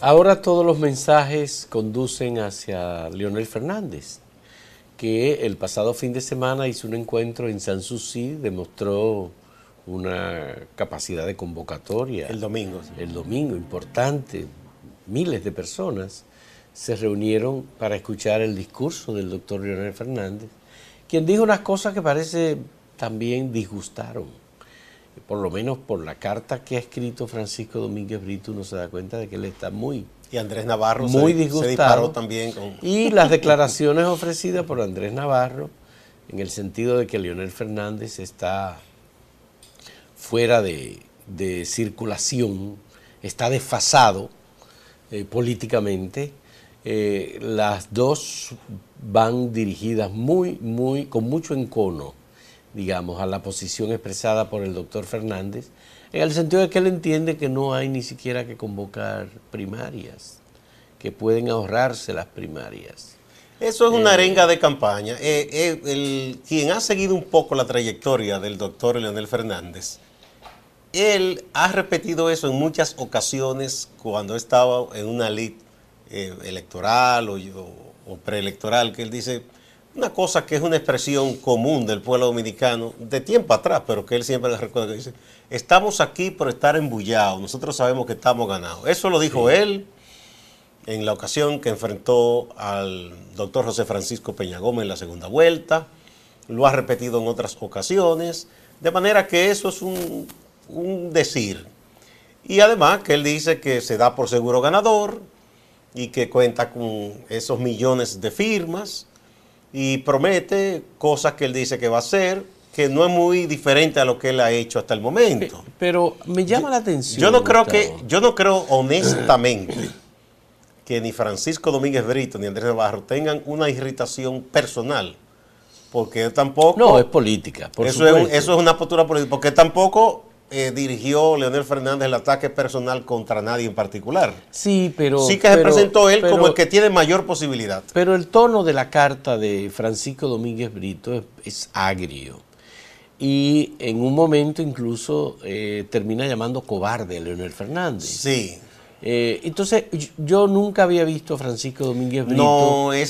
Ahora todos los mensajes conducen hacia Leonel Fernández, que el pasado fin de semana hizo un encuentro en San demostró una capacidad de convocatoria. El domingo. Sí. El domingo, importante. Miles de personas se reunieron para escuchar el discurso del doctor Leonel Fernández, quien dijo unas cosas que parece también disgustaron por lo menos por la carta que ha escrito Francisco Domínguez Brito, uno se da cuenta de que él está muy... Y Andrés Navarro disgustado. también. Con... Y las declaraciones ofrecidas por Andrés Navarro, en el sentido de que Leonel Fernández está fuera de, circulación, está desfasado eh, políticamente. Eh, las dos van dirigidas muy, muy, con mucho encono digamos, a la posición expresada por el doctor Fernández, en el sentido de que él entiende que no hay ni siquiera que convocar primarias, que pueden ahorrarse las primarias. Eso es una eh, arenga de campaña. Eh, eh, el, quien ha seguido un poco la trayectoria del doctor Leonel Fernández, él ha repetido eso en muchas ocasiones cuando estaba en una lid electoral o preelectoral, que él dice, una cosa que es una expresión común del pueblo dominicano de tiempo atrás, pero que él siempre le recuerda que dice, estamos aquí por estar embullados, nosotros sabemos que estamos ganados. Eso lo dijo él en la ocasión que enfrentó al doctor José Francisco Peña Gómez en la segunda vuelta, lo ha repetido en otras ocasiones, de manera que eso es un decir. Y además que él dice que se da por seguro ganador y que cuenta con esos millones de firmas y promete cosas que él dice que va a hacer, que no es muy diferente a lo que él ha hecho hasta el momento. Eh, pero me llama la atención. Yo no creo que, yo no creo honestamente que ni Francisco Domínguez Brito ni Andrés Navarro tengan una irritación personal. Porque tampoco. No, es política. eso, es, eso es una postura política. Porque tampoco eh, dirigió Leonel Fernández el ataque personal contra nadie en particular. Sí, pero... Sí que se presentó él como el que tiene mayor posibilidad. Pero el tono de la carta de Francisco Domínguez Brito es, agrio. Y en un momento incluso eh, termina llamando cobarde a Leonel Fernández. Sí. Eh, entonces, yo nunca había visto a Francisco Domínguez Brito eh,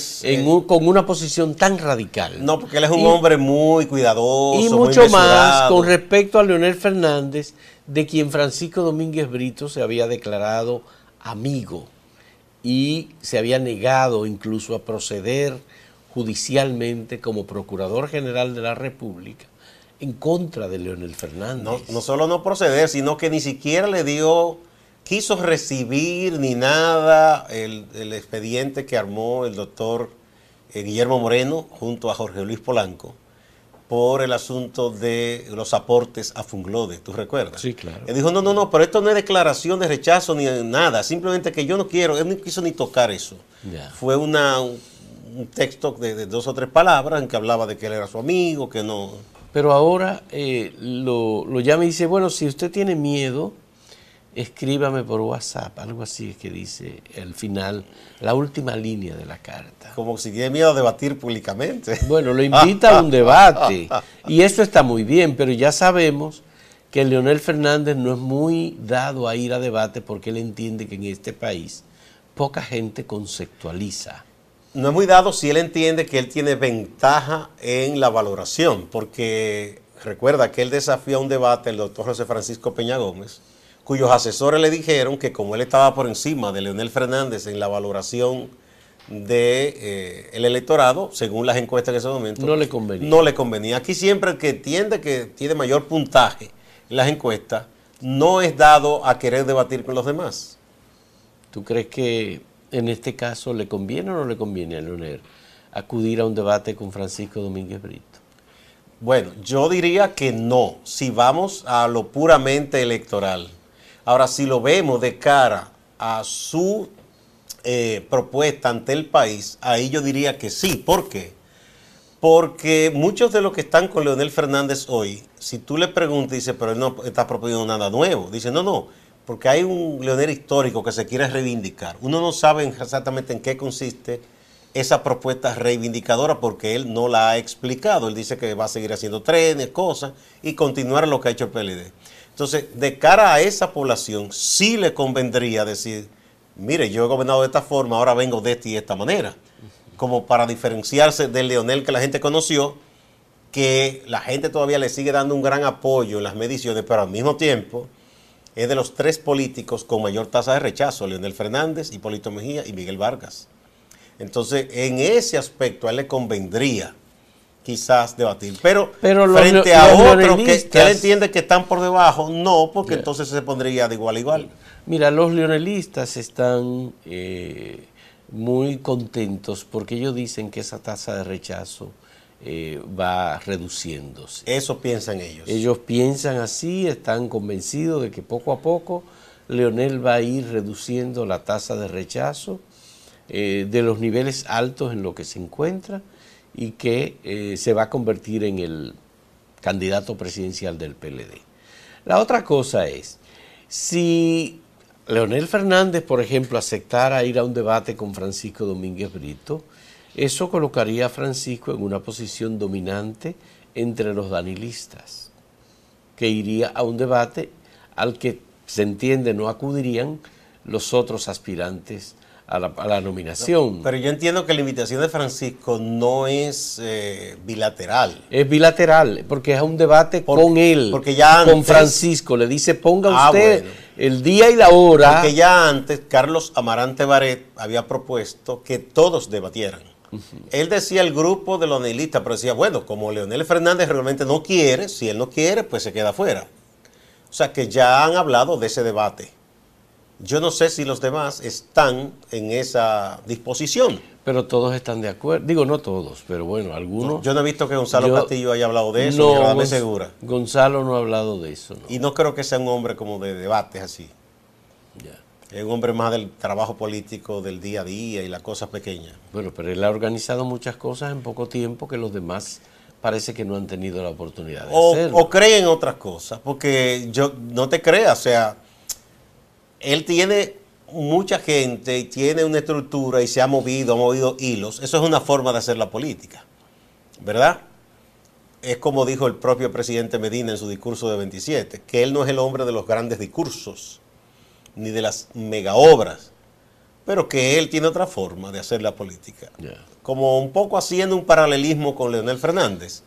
con una posición tan radical. No, porque él es un hombre muy cuidadoso. Y mucho más con respecto a Leonel Fernández, de quien Francisco Domínguez Brito se había declarado amigo y se había negado incluso a proceder judicialmente como Procurador General de la República en contra de Leonel Fernández. No, no solo no proceder, sino que ni siquiera le dio quiso recibir ni nada el, expediente que armó el doctor eh, Guillermo Moreno junto a Jorge Luis Polanco por el asunto de los aportes a Funglode, ¿tú recuerdas? Sí, claro. Él dijo, no, no, no, pero esto no es declaración de rechazo ni nada, simplemente que yo no quiero, él no quiso ni tocar eso. Fue un texto de, dos o tres palabras en que hablaba de que él era su amigo, que no... Pero ahora eh, lo llama y dice, bueno, si usted tiene miedo, escríbame por WhatsApp, algo así es que dice el final, la última línea de la carta. Como si tiene miedo a debatir públicamente. Bueno, lo invita a un debate y eso está muy bien, pero ya sabemos que Leonel Fernández no es muy dado a ir a debate porque él entiende que en este país poca gente conceptualiza. No es muy dado si él entiende que él tiene ventaja en la valoración, porque recuerda que él a un debate el doctor José Francisco Peña Gómez cuyos asesores le dijeron que como él estaba por encima de Leonel Fernández en la valoración del de, eh, el electorado, según las encuestas de ese momento, no le convenía. Aquí siempre el que tiende que tiene mayor puntaje en las encuestas no es dado a querer debatir con los demás. ¿Tú crees que en este caso le conviene o no le conviene a Leonel acudir a un debate con Francisco Domínguez Brito? Bueno, yo diría que no, si vamos a lo puramente electoral Ahora, si lo vemos de cara a su eh, propuesta ante el país, ahí yo diría que sí. ¿Por qué? Porque muchos de los que están con Leonel Fernández hoy, si tú le preguntas, dice, pero él no está proponiendo nada nuevo. Dice, no, no, porque hay un Leonel histórico que se quiere reivindicar. Uno no sabe exactamente en qué consiste esa propuesta reivindicadora porque él no la ha explicado. Él dice que va a seguir haciendo trenes, cosas y continuar lo que ha hecho el PLD. Entonces, de cara a esa población, sí le convendría decir, mire, yo he gobernado de esta forma, ahora vengo de esta y de esta manera, como para diferenciarse del Leonel que la gente conoció, que la gente todavía le sigue dando un gran apoyo en las mediciones, pero al mismo tiempo es de los tres políticos con mayor tasa de rechazo, Leonel Fernández, Hipólito Mejía y Miguel Vargas. Entonces, en ese aspecto a él le convendría quizás debatir. Pero, frente a otros que, entiende que están por debajo, no, porque entonces se pondría de igual a igual. Mira, los leonelistas están eh, muy contentos porque ellos dicen que esa tasa de rechazo eh, va reduciéndose. Eso piensan ellos. Ellos piensan así, están convencidos de que poco a poco Leonel va a ir reduciendo la tasa de rechazo eh, de los niveles altos en los que se encuentra y que eh, se va a convertir en el candidato presidencial del PLD. La otra cosa es, si Leonel Fernández, por ejemplo, aceptara ir a un debate con Francisco Domínguez Brito, eso colocaría a Francisco en una posición dominante entre los danilistas, que iría a un debate al que se entiende no acudirían los otros aspirantes a la, nominación. pero yo entiendo que la invitación de Francisco no es eh, bilateral. Es bilateral, porque es un debate con él, porque ya antes, con Francisco. Le dice, ponga ah, usted el día y la hora. Porque ya antes Carlos Amarante Baret había propuesto que todos debatieran. Él decía el grupo de los analistas, pero decía, bueno, como Leonel Fernández realmente no quiere, si él no quiere, pues se queda afuera. O sea que ya han hablado de ese debate. Yo no sé si los demás están en esa disposición. Pero todos están de acuerdo. Digo, no todos, pero bueno, algunos. yo no he visto que Gonzalo Castillo haya hablado de eso, no, me segura. Gonzalo no ha hablado de eso. Y no creo que sea un hombre como de debates así. Ya. Es un hombre más del trabajo político, del día a día y las cosas pequeñas. Bueno, pero él ha organizado muchas cosas en poco tiempo que los demás parece que no han tenido la oportunidad de o, hacerlo. O creen otras cosas, porque yo no te crea, o sea él tiene mucha gente, tiene una estructura y se ha movido, ha movido hilos. Eso es una forma de hacer la política, ¿verdad? Es como dijo el propio presidente Medina en su discurso de 27, que él no es el hombre de los grandes discursos, ni de las megaobras, pero que él tiene otra forma de hacer la política. Como un poco haciendo un paralelismo con Leonel Fernández,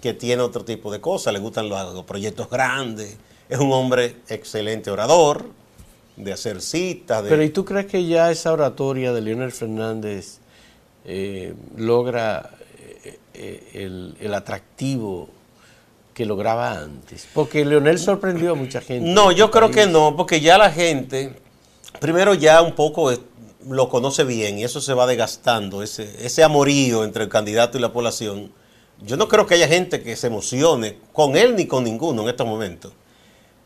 que tiene otro tipo de cosas, le gustan los proyectos grandes, es un hombre excelente orador, de hacer citas. Pero ¿y tú crees que ya esa oratoria de Leonel Fernández eh, logra eh, eh, el, atractivo que lograba antes? Porque Leonel sorprendió a mucha gente. No, yo creo que no, porque ya la gente, primero ya un poco lo conoce bien y eso se va desgastando, ese, ese amorío entre el candidato y la población. Yo no creo que haya gente que se emocione con él ni con ninguno en estos momentos.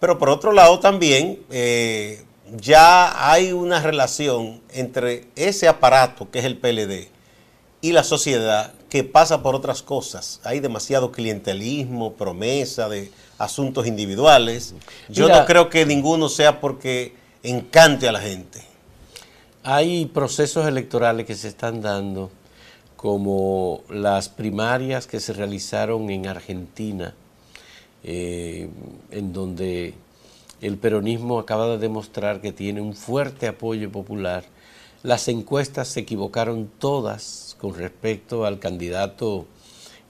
Pero por otro lado también, ya hay una relación entre ese aparato que es el PLD y la sociedad que pasa por otras cosas. Hay demasiado clientelismo, promesa de asuntos individuales. Yo no creo que ninguno sea porque encante a la gente. Hay procesos electorales que se están dando, como las primarias que se realizaron en Argentina, eh, en donde el peronismo acaba de demostrar que tiene un fuerte apoyo popular. Las encuestas se equivocaron todas con respecto al candidato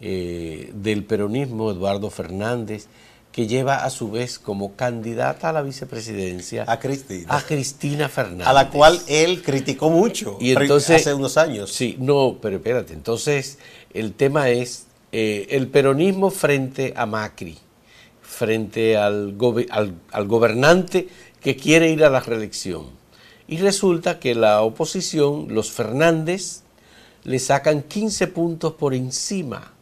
eh, del peronismo, Eduardo Fernández, que lleva a su vez como candidata a la vicepresidencia a Cristina, a Cristina Fernández. A la cual él criticó mucho y entonces, hace unos años. Sí, no, pero espérate, entonces el tema es eh, el peronismo frente a Macri frente al, al, gobernante que quiere ir a la reelección. Y resulta que la oposición, los Fernández, le sacan 15 puntos por encima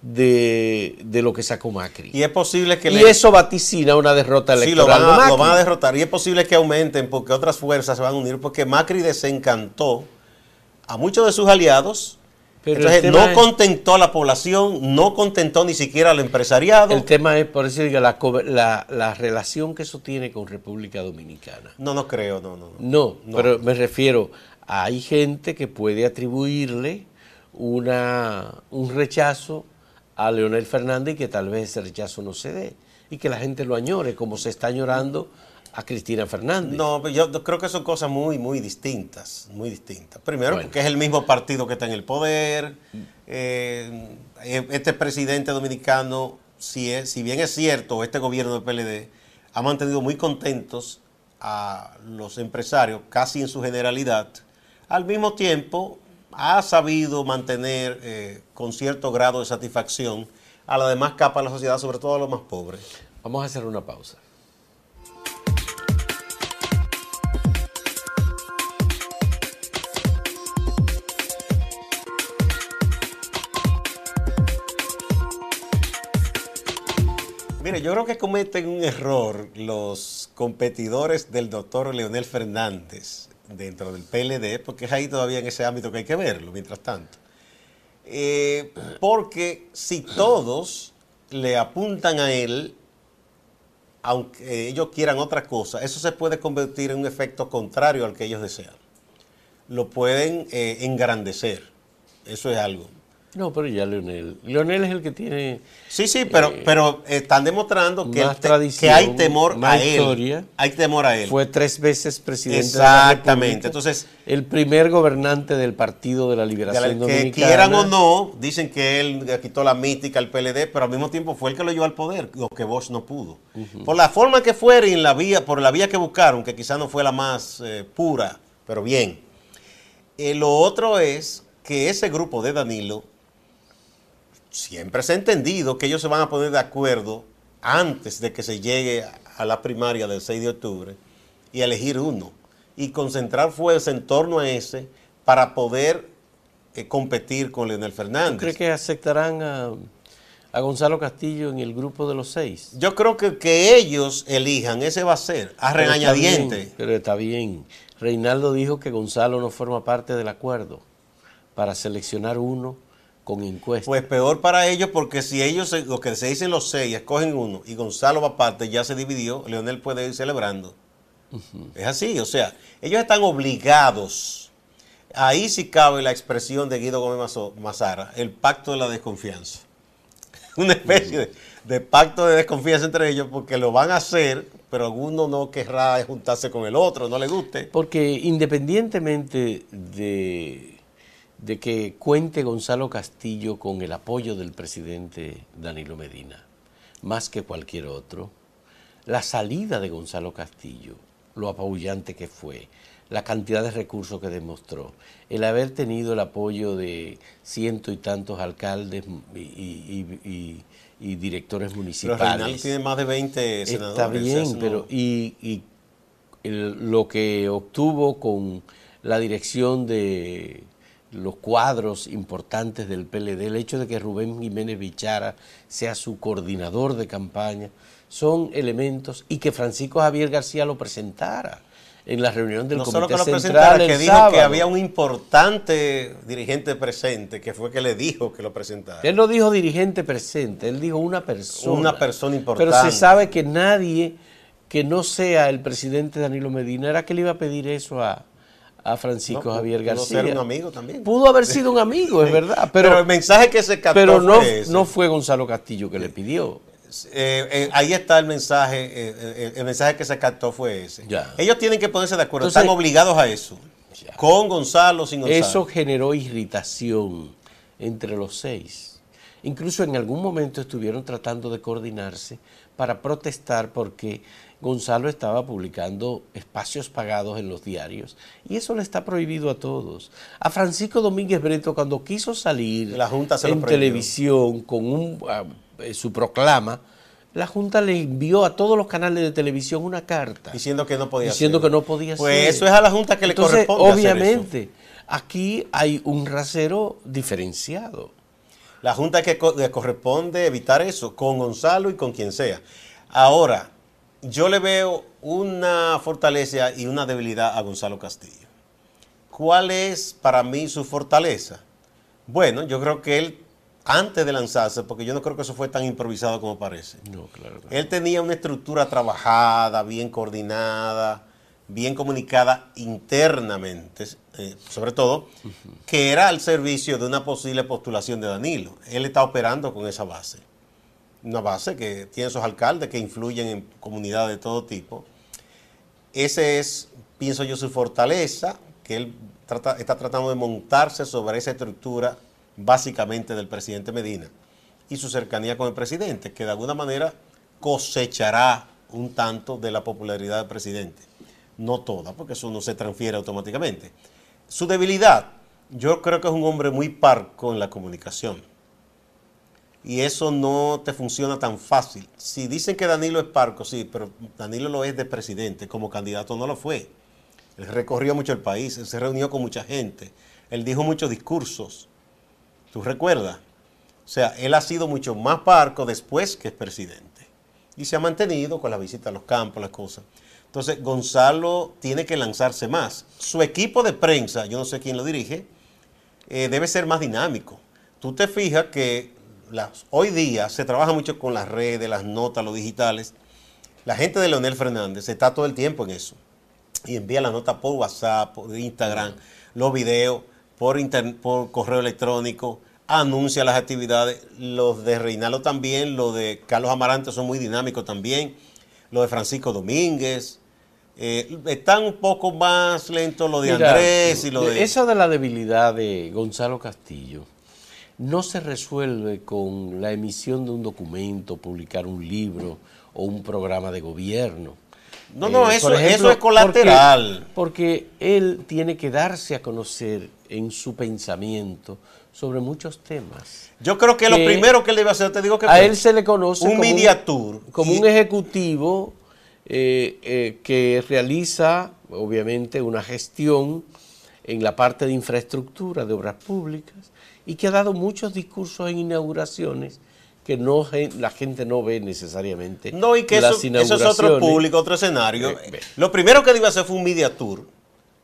de, lo que sacó Macri. Y es posible que... eso vaticina una derrota electoral. Sí, lo van, a, derrotar. Y es posible que aumenten porque otras fuerzas se van a unir, porque Macri desencantó a muchos de sus aliados pero no contentó a la población, no contentó ni siquiera al empresariado. El tema es, por decir, la, la, relación que eso tiene con República Dominicana. No, no creo, no, no. No, pero me refiero, hay gente que puede atribuirle una, un rechazo a Leonel Fernández y que tal vez ese rechazo no se dé y que la gente lo añore, como se está añorando a Cristina Fernández. No, yo creo que son cosas muy, muy distintas, muy distintas. Primero, porque es el mismo partido que está en el poder. Eh, este presidente dominicano, si, si bien es cierto, este gobierno del PLD ha mantenido muy contentos a los empresarios, casi en su generalidad. Al mismo tiempo, ha sabido mantener eh, con cierto grado de satisfacción a la demás capa de la sociedad, sobre todo a los más pobres. Vamos a hacer una pausa. Mire, yo creo que cometen un error los competidores del doctor Leonel Fernández dentro del PLD, porque es ahí todavía en ese ámbito que hay que verlo, mientras tanto. Eh, porque si todos le apuntan a él, aunque ellos quieran otra cosa, eso se puede convertir en un efecto contrario al que ellos desean. Lo pueden eh, engrandecer, eso es algo. No, pero ya Leonel. Leonel es el que tiene. Sí, sí, pero, eh, pero están demostrando que, hay temor a él. Hay temor a él. Fue tres veces presidente Exactamente. Entonces, el primer gobernante del Partido de la Liberación que Dominicana. quieran o no, dicen que él quitó la mítica, al PLD, pero al mismo tiempo fue el que lo llevó al poder, lo que Bosch no pudo. Por la forma que fuera y en la vía, por la vía que buscaron, que quizás no fue la más eh, pura, pero bien. Eh, lo otro es que ese grupo de Danilo siempre se ha entendido que ellos se van a poner de acuerdo antes de que se llegue a la primaria del 6 de octubre y elegir uno y concentrar fuerza en torno a ese para poder eh, competir con Leonel Fernández. ¿Tú que aceptarán a, Gonzalo Castillo en el grupo de los seis? Yo creo que que ellos elijan, ese va a ser, a pero pero está bien. Reinaldo dijo que Gonzalo no forma parte del acuerdo para seleccionar uno con encuestas. Pues peor para ellos porque si ellos, lo que se dicen los seis, escogen uno y Gonzalo va aparte, ya se dividió, Leonel puede ir celebrando. Es así, o sea, ellos están obligados. Ahí sí cabe la expresión de Guido Gómez Mazara, el pacto de la desconfianza. Una especie de, de pacto de desconfianza entre ellos porque lo van a hacer, pero alguno no querrá juntarse con el otro, no le guste. Porque independientemente de de que cuente Gonzalo Castillo con el apoyo del presidente Danilo Medina, más que cualquier otro. La salida de Gonzalo Castillo, lo apabullante que fue, la cantidad de recursos que demostró, el haber tenido el apoyo de ciento y tantos alcaldes y, directores municipales. Pero tiene más de 20 senadores. Está bien, pero y, lo que obtuvo con la dirección de los cuadros importantes del PLD, el hecho de que Rubén Jiménez Bichara sea su coordinador de campaña, son elementos y que Francisco Javier García lo presentara en la reunión del no Comité solo que lo presentara, que dijo que había un importante dirigente presente, que fue que le dijo que lo presentara. Él no dijo dirigente presente, él dijo una persona. Una persona importante. Pero se sabe que nadie que no sea el presidente Danilo Medina era que le iba a pedir eso a, a Francisco Javier García. Pudo un amigo también. Pudo haber sido un amigo, es verdad. Pero, el mensaje que se captó Pero no fue, no fue Gonzalo Castillo que le eh, pidió. Eh, eh, ahí está el mensaje, el mensaje que se captó fue ese. Ellos tienen que ponerse de acuerdo, están obligados a eso. Con Gonzalo, sin Gonzalo. Eso generó irritación entre los seis. Incluso en algún momento estuvieron tratando de coordinarse para protestar porque Gonzalo estaba publicando espacios pagados en los diarios y eso le está prohibido a todos. A Francisco Domínguez Breto cuando quiso salir en televisión con ah, eh, su proclama, la Junta le envió a todos los canales de televisión una carta. Diciendo que no podía Diciendo que no podía Pues eso es a la Junta que le corresponde. Obviamente, hacer eso. aquí hay un rasero diferenciado. La Junta que le corresponde evitar eso, con Gonzalo y con quien sea. Ahora, yo le veo una fortaleza y una debilidad a Gonzalo Castillo. ¿Cuál es para mí su fortaleza? Bueno, yo creo que él, antes de lanzarse, porque yo no creo que eso fue tan improvisado como parece, no, claro, él tenía una estructura trabajada, bien coordinada, bien comunicada internamente, eh, sobre todo, que era al servicio de una posible postulación de Danilo. Él está operando con esa base una base que tiene esos alcaldes que influyen en comunidades de todo tipo. Ese es, pienso yo, su fortaleza, que él está tratando de montarse sobre esa estructura básicamente del presidente Medina y su cercanía con el presidente, que de alguna manera cosechará un tanto de la popularidad del presidente. No toda, porque eso no se transfiere automáticamente. Su debilidad, yo creo que es un hombre muy parco en la comunicación y eso no te funciona tan fácil. Si dicen que Danilo es parco, sí, pero Danilo lo es de presidente, como candidato no lo fue. Él recorrió mucho el país, él se reunió con mucha gente, él dijo muchos discursos. ¿Tú recuerdas? O sea, él ha sido mucho más parco después que es presidente. Y se ha mantenido con las visitas a los campos, las cosas. Entonces, Gonzalo tiene que lanzarse más. Su equipo de prensa, yo no sé quién lo dirige, eh, debe ser más dinámico. Tú te fijas que hoy día se trabaja mucho con las redes, las notas, los digitales. La gente de Leonel Fernández está todo el tiempo en eso. Y envía las notas por WhatsApp, por Instagram, los videos, por, por correo electrónico, anuncia las actividades. Los de Reinaldo también, los de Carlos Amarante son muy dinámicos también, los de Francisco Domínguez. Eh, están un poco más lentos los de Andrés y de... Eso de la debilidad de Gonzalo Castillo no se resuelve con la emisión de un documento, publicar un libro o un programa de gobierno. No, no, eh, eso, es colateral. Porque, él tiene que darse a conocer en su pensamiento sobre muchos temas. Yo creo que, lo primero que él debe hacer, te digo que... A él se le conoce un como, como un ejecutivo eh, eh, que realiza, obviamente, una gestión en la parte de infraestructura, de obras públicas, y que ha dado muchos discursos en inauguraciones que no la gente no ve necesariamente. No, y que eso, es otro público, otro escenario. Eh, Lo primero que iba a hacer fue un media tour,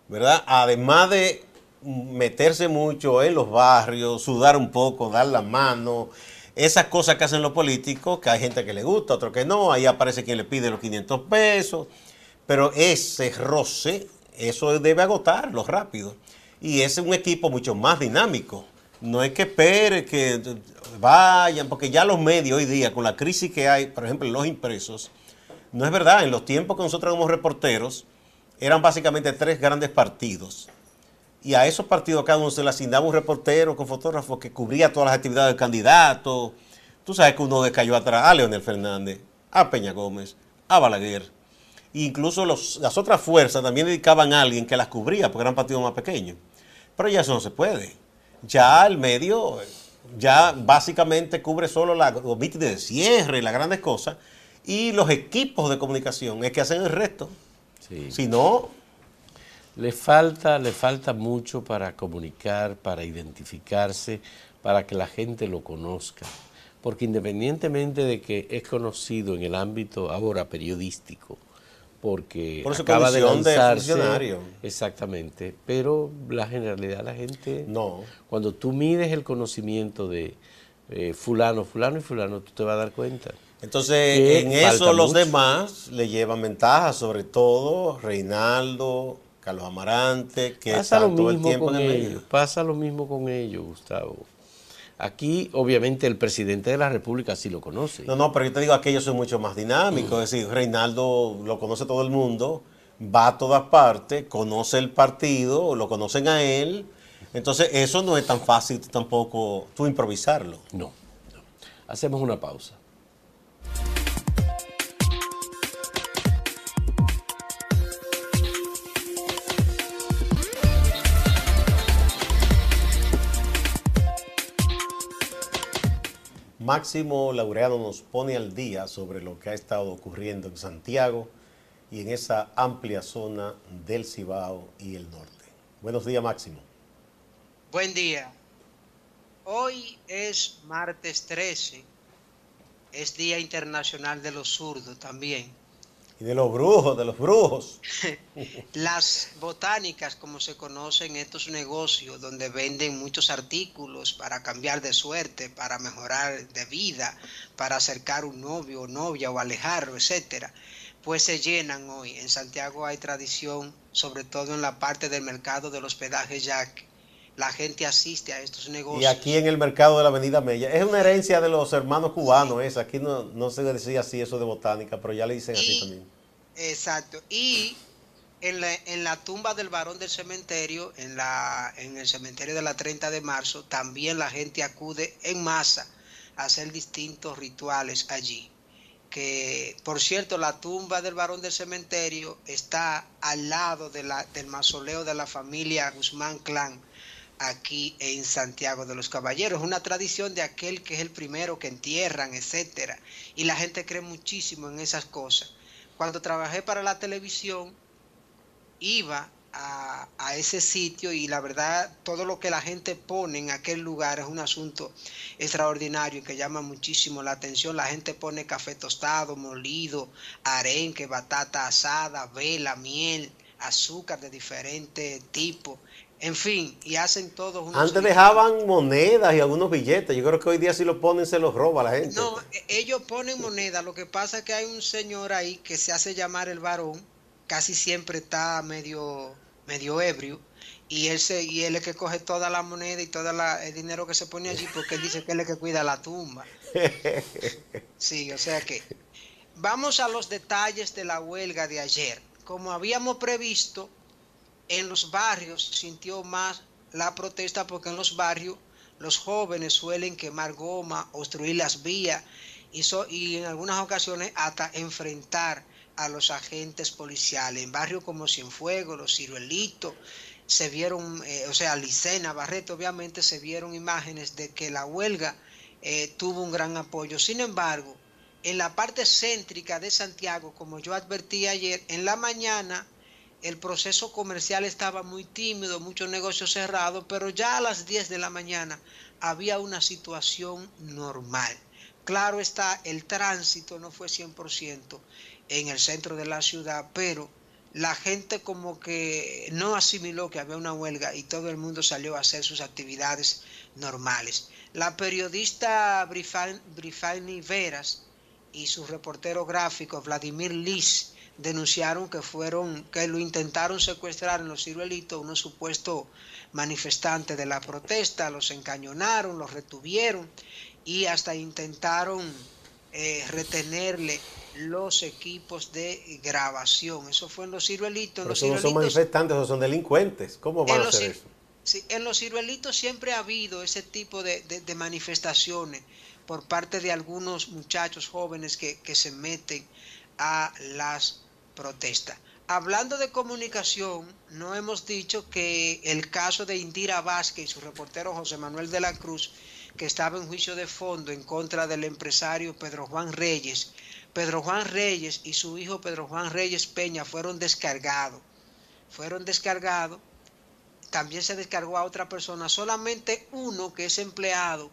¿verdad? Además de meterse mucho en los barrios, sudar un poco, dar la mano, esas cosas que hacen los políticos, que hay gente que le gusta, otro que no, ahí aparece quien le pide los 500 pesos, pero ese roce eso debe agotarlo rápido. Y es un equipo mucho más dinámico. No es que espere que vayan, porque ya los medios hoy día, con la crisis que hay, por ejemplo, en los impresos, no es verdad. En los tiempos que nosotros éramos reporteros, eran básicamente tres grandes partidos. Y a esos partidos cada uno se le asignaba un reportero con fotógrafo que cubría todas las actividades del candidato. Tú sabes que uno cayó atrás a Leonel Fernández, a Peña Gómez, a Balaguer, incluso las otras fuerzas también dedicaban a alguien que las cubría porque eran partidos más pequeños. Pero ya eso no se puede. Ya el medio, ya básicamente cubre solo los mítines de cierre, y las grandes cosas, y los equipos de comunicación es que hacen el resto. Si no... Le falta, le falta mucho para comunicar, para identificarse, para que la gente lo conozca. Porque independientemente de que es conocido en el ámbito ahora periodístico, porque acaba de lanzarse. exactamente, pero la generalidad la gente no. Cuando tú mides el conocimiento de eh, fulano, fulano y fulano, tú te vas a dar cuenta. Entonces, en eso los demás le llevan ventaja, sobre todo Reinaldo, Carlos Amarante, que pasa todo el tiempo con ellos. Pasa lo mismo con ellos, Gustavo. Aquí, obviamente, el presidente de la República sí lo conoce. No, no, pero yo te digo, aquí yo mucho más dinámico. Mm. Es decir, Reinaldo lo conoce todo el mundo, va a todas partes, conoce el partido, lo conocen a él. Entonces, eso no es tan fácil tampoco tú improvisarlo. No. no. Hacemos una pausa. Máximo Laureano nos pone al día sobre lo que ha estado ocurriendo en Santiago y en esa amplia zona del Cibao y el norte. Buenos días, Máximo. Buen día. Hoy es martes 13, es Día Internacional de los Zurdos también. Y de los brujos, de los brujos. Las botánicas, como se conocen estos negocios, donde venden muchos artículos para cambiar de suerte, para mejorar de vida, para acercar un novio o novia o alejarlo, etcétera, pues se llenan hoy. En Santiago hay tradición, sobre todo en la parte del mercado del hospedaje, ya la gente asiste a estos negocios. Y aquí en el mercado de la Avenida Mella. Es una herencia de los hermanos cubanos Es Aquí no, no, se decía así eso de botánica, pero ya le dicen así también. Exacto. Y en la, en la tumba del varón del cementerio, en, la, en el cementerio de la 30 de marzo, también la gente acude en masa a hacer distintos rituales allí. Que, por cierto, la tumba del varón del cementerio está al lado de la, del mausoleo de la familia Guzmán Clan aquí en Santiago de los Caballeros. Una tradición de aquel que es el primero que entierran, etcétera. Y la gente cree muchísimo en esas cosas. Cuando trabajé para la televisión, iba a, ese sitio y la verdad todo lo que la gente pone en aquel lugar es un asunto extraordinario que llama muchísimo la atención. La gente pone café tostado, molido, arenque, batata asada, vela, miel, azúcar de diferente tipo en fin, y hacen todos unos Antes dejaban monedas y algunos billetes. Yo creo que hoy día si lo ponen se los roba la gente. No, e, ellos ponen monedas. Lo que pasa es que hay un señor ahí que se hace llamar el varón, casi siempre está medio medio ebrio y él se y él es que coge toda la moneda y todo el dinero que se pone allí porque él dice que él es el que cuida la tumba. Sí, o sea que vamos a los detalles de la huelga de ayer. Como habíamos previsto, en los barrios sintió más la protesta porque en los barrios los jóvenes suelen quemar goma, obstruir las vías y, y en algunas ocasiones hasta enfrentar a los agentes policiales. En barrios como Cienfuegos, Los Ciruelitos, se vieron, eh, o sea, Licena, Barreto, obviamente se vieron imágenes de que la huelga eh, tuvo un gran apoyo. Sin embargo, en la parte céntrica de Santiago, como yo advertí ayer, en la mañana el proceso comercial estaba muy tímido, muchos negocios cerrados, pero ya a las 10 de la mañana había una situación normal. Claro está, el tránsito no fue 100% en el centro de la ciudad, pero la gente como que no asimiló que había una huelga y todo el mundo salió a hacer sus actividades normales. La periodista Brifani Veras y su reportero gráfico Vladimir Liz denunciaron que fueron, que lo intentaron secuestrar en los ciruelitos unos supuestos manifestantes de la protesta, los encañonaron, los retuvieron y hasta intentaron eh, retenerle los equipos de grabación. Eso fue en los ciruelitos. los no son manifestantes, o son delincuentes. ¿Cómo van a hacer eso? en los ciruelitos siempre ha habido ese tipo de, manifestaciones por parte de algunos muchachos jóvenes que se meten a las protesta. Hablando de comunicación, no hemos dicho que el caso de Indira Vázquez y su reportero José Manuel de la Cruz, que estaba en juicio de fondo en contra del empresario Pedro Juan Reyes, Pedro Juan Reyes y su hijo Pedro Juan Reyes Peña fueron descargados. Fueron descargados. También se descargó a otra persona, solamente uno que es empleado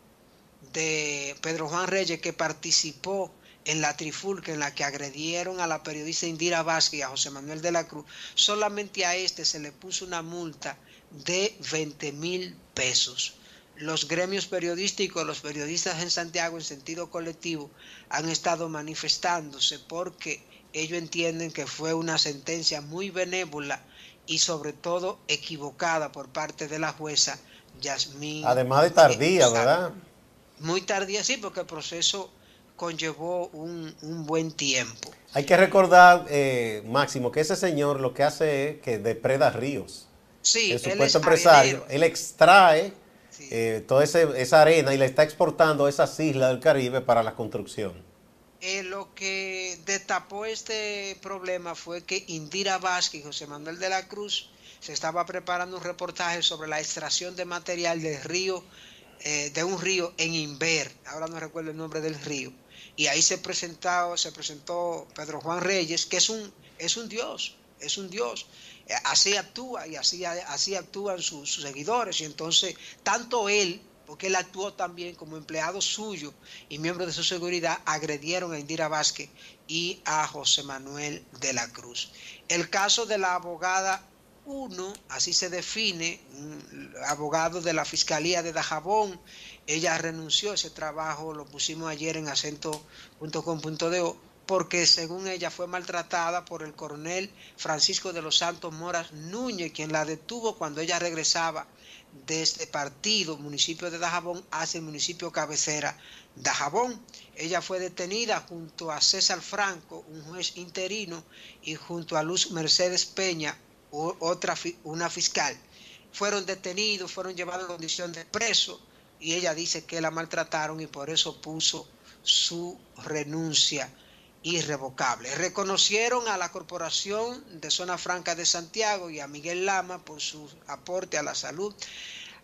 de Pedro Juan Reyes que participó en la trifulca en la que agredieron a la periodista Indira Vázquez y a José Manuel de la Cruz, solamente a este se le puso una multa de 20 mil pesos. Los gremios periodísticos, los periodistas en Santiago en sentido colectivo han estado manifestándose porque ellos entienden que fue una sentencia muy benévola y sobre todo equivocada por parte de la jueza Yasmín. Además de tardía, ¿verdad? Muy tardía, sí, porque el proceso conllevó un, buen tiempo. Hay que recordar, eh, Máximo, que ese señor lo que hace es que depreda ríos. Sí, el supuesto empresario, él extrae eh, toda esa arena y la está exportando a esas islas del Caribe para la construcción. Eh, lo que destapó este problema fue que Indira Vázquez y José Manuel de la Cruz se estaba preparando un reportaje sobre la extracción de material del río, de un río en Inver, ahora no recuerdo el nombre del río. Y ahí se presentó se presentó Pedro Juan Reyes, que es un, es un Dios, es un Dios. Así actúa y así, así actúan sus, sus seguidores. Y entonces, tanto él, porque él actuó también como empleado suyo y miembro de su seguridad, agredieron a Indira Vázquez y a José Manuel de la Cruz. El caso de la abogada 1, así se define, abogado de la Fiscalía de Dajabón, ella renunció a ese trabajo, lo pusimos ayer en acento.com.de porque según ella fue maltratada por el coronel Francisco de los Santos Moras Núñez, quien la detuvo cuando ella regresaba de este partido, municipio de Dajabón, hacia el municipio cabecera Dajabón. Ella fue detenida junto a César Franco, un juez interino, y junto a Luz Mercedes Peña, otra, una fiscal. Fueron detenidos, fueron llevados a condición de preso y ella dice que la maltrataron y por eso puso su renuncia irrevocable. Reconocieron a la Corporación de Zona Franca de Santiago y a Miguel Lama por su aporte a la salud,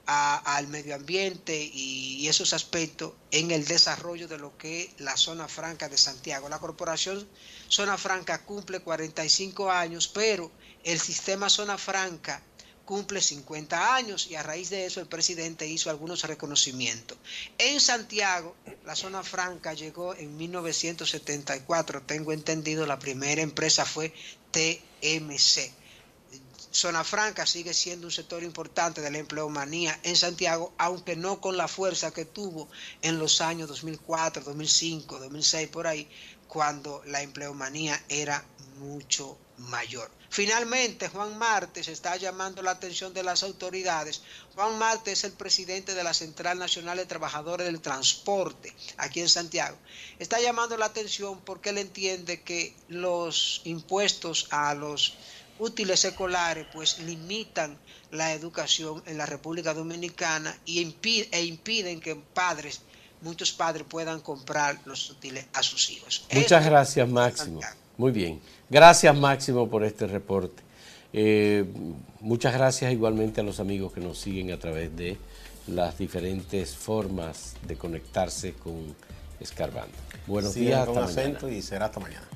al medio ambiente y, y, esos aspectos en el desarrollo de lo que es la Zona Franca de Santiago. La Corporación Zona Franca cumple 45 años, pero el sistema Zona Franca cumple 50 años y a raíz de eso el presidente hizo algunos reconocimientos. En Santiago, la zona franca llegó en 1974, tengo entendido, la primera empresa fue TMC. Zona Franca sigue siendo un sector importante de la empleomanía en Santiago, aunque no con la fuerza que tuvo en los años 2004, 2005, 2006, por ahí, cuando la empleomanía era mucho mayor. Finalmente, Juan Martes está llamando la atención de las autoridades. Juan Martes es el presidente de la Central Nacional de Trabajadores del Transporte aquí en Santiago. Está llamando la atención porque él entiende que los impuestos a los útiles escolares pues limitan la educación en la República Dominicana y e impiden que padres, muchos padres puedan comprar los útiles a sus hijos. Muchas gracias, Máximo. Muy bien. Gracias Máximo por este reporte. Eh, muchas gracias igualmente a los amigos que nos siguen a través de las diferentes formas de conectarse con Escarbando. Buenos días. Con acento y será hasta mañana.